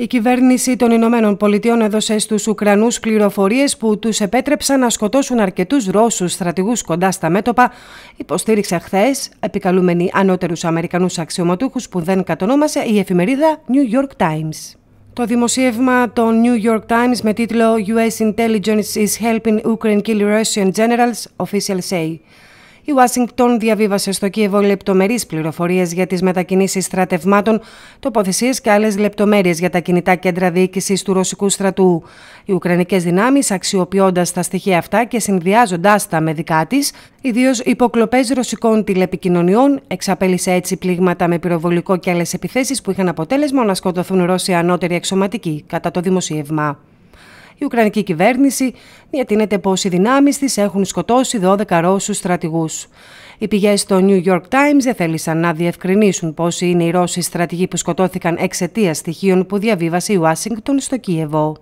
Η κυβέρνηση των Ηνωμένων Πολιτειών έδωσε στους Ουκρανούς πληροφορίες που τους επέτρεψαν να σκοτώσουν αρκετούς Ρώσους στρατηγούς κοντά στα μέτωπα, υποστήριξε χθες, επικαλούμενοι ανώτερους Αμερικανούς αξιωματούχους που δεν κατονόμασε η εφημερίδα New York Times. Το δημοσίευμα των New York Times με τίτλο «US Intelligence is helping Ukraine kill Russian generals» official say. Η Ουάσιγκτον διαβίβασε στο Κίεβο λεπτομερείς πληροφορίες για τις μετακινήσεις στρατευμάτων, τοποθεσίες και άλλες λεπτομέρειες για τα κινητά κέντρα διοίκησης του ρωσικού στρατού. Οι Ουκρανικές δυνάμεις, αξιοποιώντας τα στοιχεία αυτά και συνδυάζοντάς τα με δικά της, ιδίως υποκλοπές ρωσικών τηλεπικοινωνιών, εξαπέλυσε έτσι πλήγματα με πυροβολικό και άλλες επιθέσεις που είχαν αποτέλεσμα να σκοτωθούν Ρώσοι ανώτεροι εξωματικοί κατά το δημοσίευμα. Η Ουκρανική κυβέρνηση διατείνεται πως οι δυνάμεις της έχουν σκοτώσει 12 Ρώσους στρατηγούς. Οι πηγές στο New York Times δεν θέλησαν να διευκρινίσουν πόσοι είναι οι Ρώσοι στρατηγοί που σκοτώθηκαν εξαιτίας στοιχείων που διαβίβασε η Ουάσιγκτον στο Κίεβο.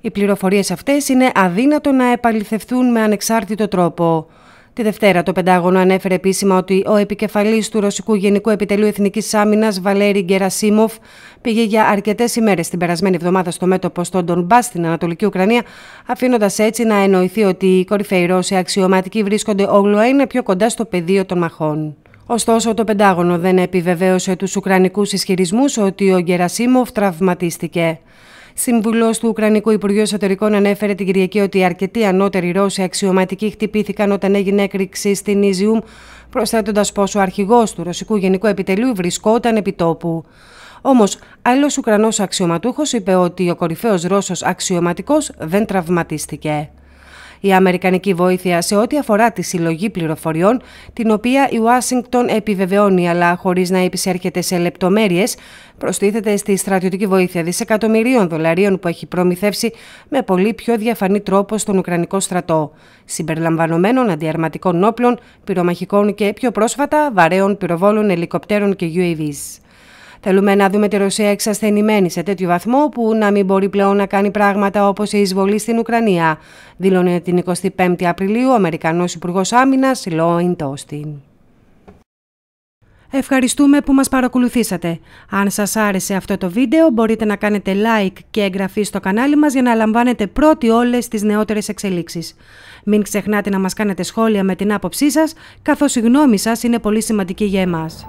Οι πληροφορίες αυτές είναι αδύνατο να επαληθευτούν με ανεξάρτητο τρόπο. Τη Δευτέρα, το Πεντάγωνο ανέφερε επίσημα ότι ο επικεφαλής του Ρωσικού Γενικού Επιτελείου Εθνικής Άμυνας, Βαλέρη Γκερασίμοφ, πήγε για αρκετές ημέρες την περασμένη εβδομάδα στο μέτωπο στον Ντομπά στην Ανατολική Ουκρανία, αφήνοντας έτσι να εννοηθεί ότι οι κορυφαίοι Ρώσοι αξιωματικοί βρίσκονται όλο ένα πιο κοντά στο πεδίο των μαχών. Ωστόσο, το Πεντάγωνο δεν επιβεβαίωσε τους Ουκρανικούς ισχυρισμούς ότι ο Γκερασίμοφ τραυματίστηκε. Συμβουλό του Ουκρανικού Υπουργείου Εσωτερικών ανέφερε την Κυριακή ότι αρκετοί ανώτεροι Ρώσοι αξιωματικοί χτυπήθηκαν όταν έγινε έκρηξη στην Ιζιούμ, προσθέτοντας πως ο αρχηγός του Ρωσικού Γενικού Επιτελείου βρισκόταν επί τόπου. Όμως, άλλος Ουκρανός αξιωματούχος είπε ότι ο κορυφαίος Ρώσος αξιωματικός δεν τραυματίστηκε. Η Αμερικανική βοήθεια σε ό,τι αφορά τη συλλογή πληροφοριών, την οποία η Ουάσιγκτον επιβεβαιώνει αλλά χωρίς να επισέρχεται σε λεπτομέρειες, προστίθεται στη στρατιωτική βοήθεια δισεκατομμυρίων δολαρίων που έχει προμηθεύσει με πολύ πιο διαφανή τρόπο στον Ουκρανικό στρατό, συμπεριλαμβανομένων αντιαρματικών όπλων, πυρομαχικών και πιο πρόσφατα βαρέων πυροβόλων ελικοπτέρων και UAVs. Θέλουμε να δούμε τη Ρωσία εξασθενημένη σε τέτοιο βαθμό που να μην μπορεί πλέον να κάνει πράγματα όπως η εισβολή στην Ουκρανία, δήλωνε την 25η Απριλίου ο Αμερικανός Υπουργός Άμυνας Λόιν Τόστιν. Ευχαριστούμε που μας παρακολουθήσατε. Αν σας άρεσε αυτό το βίντεο μπορείτε να κάνετε like και εγγραφή στο κανάλι μας για να λαμβάνετε πρώτοι όλες τις νεότερες εξελίξεις. Μην ξεχνάτε να μας κάνετε σχόλια με την άποψή σας, καθώς η γνώμη σας είναι πολύ σημαντική για εμάς.